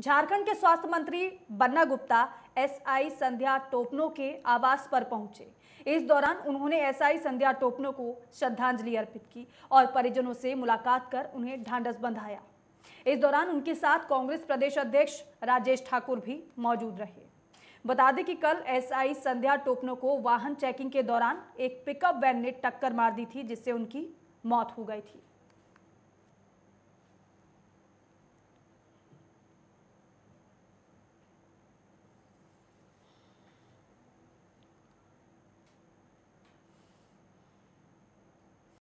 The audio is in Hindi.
झारखंड के स्वास्थ्य मंत्री बन्ना गुप्ता एसआई संध्या टोपनो के आवास पर पहुंचे इस दौरान उन्होंने एसआई संध्या टोपनो को श्रद्धांजलि अर्पित की और परिजनों से मुलाकात कर उन्हें ढांढस बंधाया इस दौरान उनके साथ कांग्रेस प्रदेश अध्यक्ष राजेश ठाकुर भी मौजूद रहे बता दें कि कल एसआई संध्या टोपनो को वाहन चेकिंग के दौरान एक पिकअप वैन ने टक्कर मार दी थी जिससे उनकी मौत हो गई थी